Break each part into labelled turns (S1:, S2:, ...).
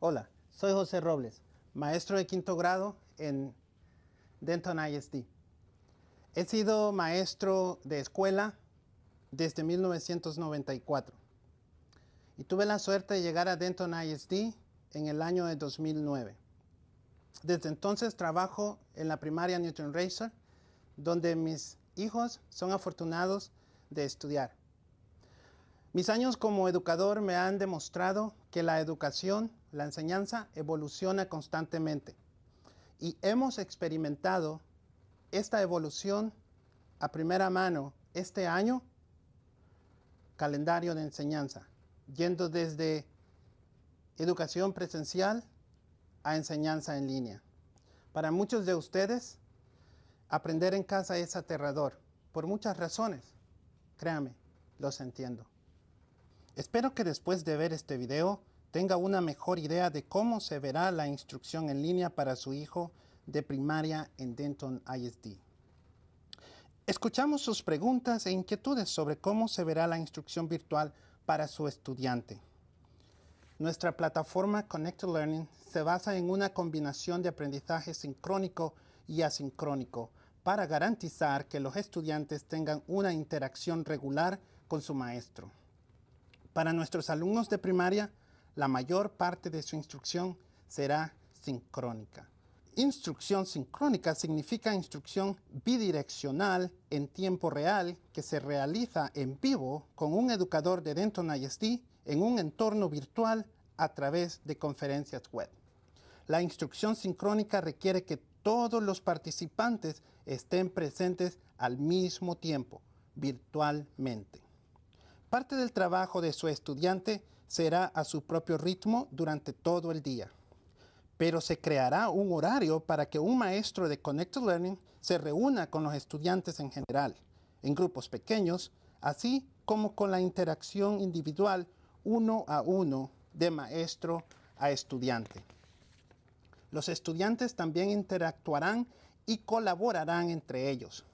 S1: Hola, soy José Robles, maestro de quinto grado en Denton ISD. He sido maestro de escuela desde 1994 y tuve la suerte de llegar a Denton ISD en el año de 2009. Desde entonces trabajo en la primaria Newton Racer, donde mis hijos son afortunados de estudiar. Mis años como educador me han demostrado que la educación, la enseñanza, evoluciona constantemente. Y hemos experimentado esta evolución a primera mano este año, calendario de enseñanza, yendo desde educación presencial a enseñanza en línea. Para muchos de ustedes, aprender en casa es aterrador, por muchas razones. Créame, los entiendo. Espero que después de ver este video tenga una mejor idea de cómo se verá la instrucción en línea para su hijo de primaria en Denton ISD. Escuchamos sus preguntas e inquietudes sobre cómo se verá la instrucción virtual para su estudiante. Nuestra plataforma Connected Learning se basa en una combinación de aprendizaje sincrónico y asincrónico para garantizar que los estudiantes tengan una interacción regular con su maestro. Para nuestros alumnos de primaria, la mayor parte de su instrucción será sincrónica. Instrucción sincrónica significa instrucción bidireccional en tiempo real que se realiza en vivo con un educador de Denton ISD en un entorno virtual a través de conferencias web. La instrucción sincrónica requiere que todos los participantes estén presentes al mismo tiempo, virtualmente. Parte del trabajo de su estudiante será a su propio ritmo durante todo el día, pero se creará un horario para que un maestro de Connected Learning se reúna con los estudiantes en general, en grupos pequeños, así como con la interacción individual uno a uno de maestro a estudiante. Los estudiantes también interactuarán y colaborarán entre ellos.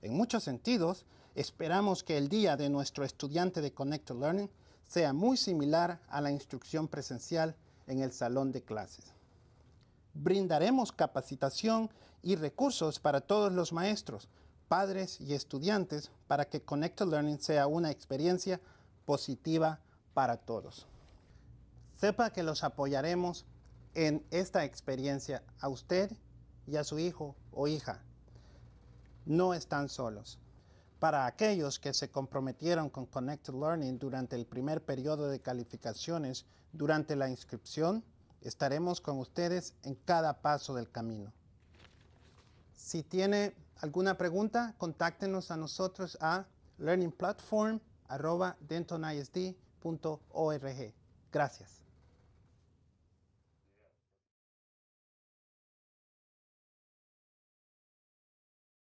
S1: En muchos sentidos, Esperamos que el día de nuestro estudiante de Connected Learning sea muy similar a la instrucción presencial en el salón de clases. Brindaremos capacitación y recursos para todos los maestros, padres y estudiantes para que Connected Learning sea una experiencia positiva para todos. Sepa que los apoyaremos en esta experiencia a usted y a su hijo o hija. No están solos. Para aquellos que se comprometieron con Connected Learning durante el primer periodo de calificaciones durante la inscripción, estaremos con ustedes en cada paso del camino. Si tiene alguna pregunta, contáctenos a nosotros a learningplatform.dentonisd.org. Gracias.